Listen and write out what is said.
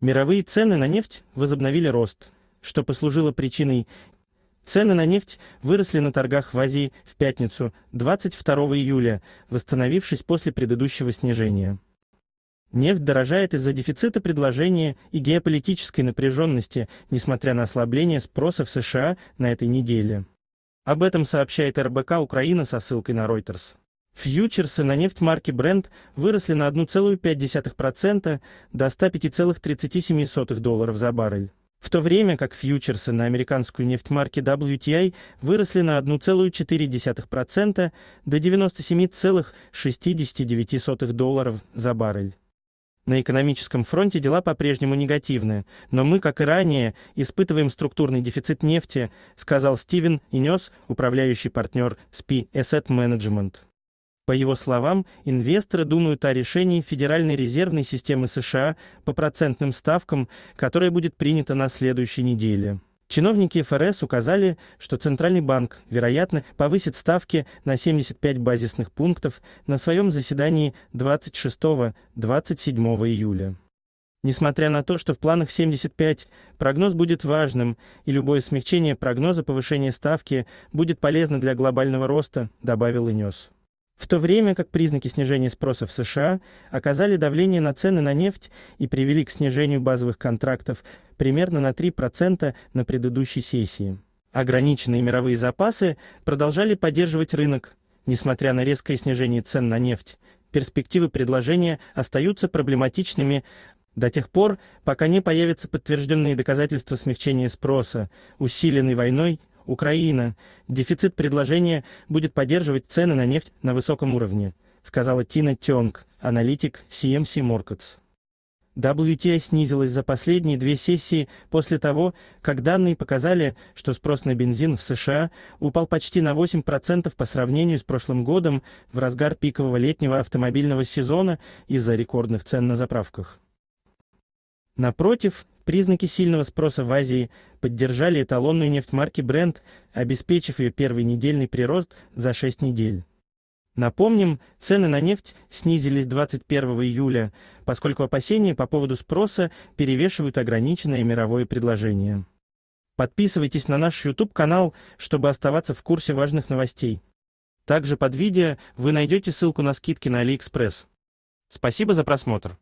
Мировые цены на нефть возобновили рост, что послужило причиной Цены на нефть выросли на торгах в Азии в пятницу, 22 июля, восстановившись после предыдущего снижения. Нефть дорожает из-за дефицита предложения и геополитической напряженности, несмотря на ослабление спроса в США на этой неделе. Об этом сообщает РБК Украина со ссылкой на Reuters. Фьючерсы на нефть марки Brent выросли на 1,5% до 105,37 долларов за баррель, в то время как фьючерсы на американскую нефть марки WTI выросли на 1,4% до 97,69 долларов за баррель. На экономическом фронте дела по-прежнему негативные, но мы, как и ранее, испытываем структурный дефицит нефти, сказал Стивен Инес, управляющий партнер SP Asset Management. По его словам, инвесторы думают о решении Федеральной резервной системы США по процентным ставкам, которое будет принято на следующей неделе. Чиновники ФРС указали, что Центральный банк, вероятно, повысит ставки на 75 базисных пунктов на своем заседании 26-27 июля. Несмотря на то, что в планах 75 прогноз будет важным, и любое смягчение прогноза повышения ставки будет полезно для глобального роста, добавил Инес в то время как признаки снижения спроса в США оказали давление на цены на нефть и привели к снижению базовых контрактов примерно на 3% на предыдущей сессии. Ограниченные мировые запасы продолжали поддерживать рынок, несмотря на резкое снижение цен на нефть. Перспективы предложения остаются проблематичными до тех пор, пока не появятся подтвержденные доказательства смягчения спроса, усиленной войной Украина. Дефицит предложения будет поддерживать цены на нефть на высоком уровне, сказала Тина Тёнг, аналитик CMC эм Markets. WTI снизилась за последние две сессии после того, как данные показали, что спрос на бензин в США упал почти на 8% по сравнению с прошлым годом в разгар пикового летнего автомобильного сезона из-за рекордных цен на заправках. Напротив, Признаки сильного спроса в Азии поддержали эталонную нефть марки Brent, обеспечив ее первый недельный прирост за 6 недель. Напомним, цены на нефть снизились 21 июля, поскольку опасения по поводу спроса перевешивают ограниченное мировое предложение. Подписывайтесь на наш YouTube-канал, чтобы оставаться в курсе важных новостей. Также под видео вы найдете ссылку на скидки на AliExpress. Спасибо за просмотр.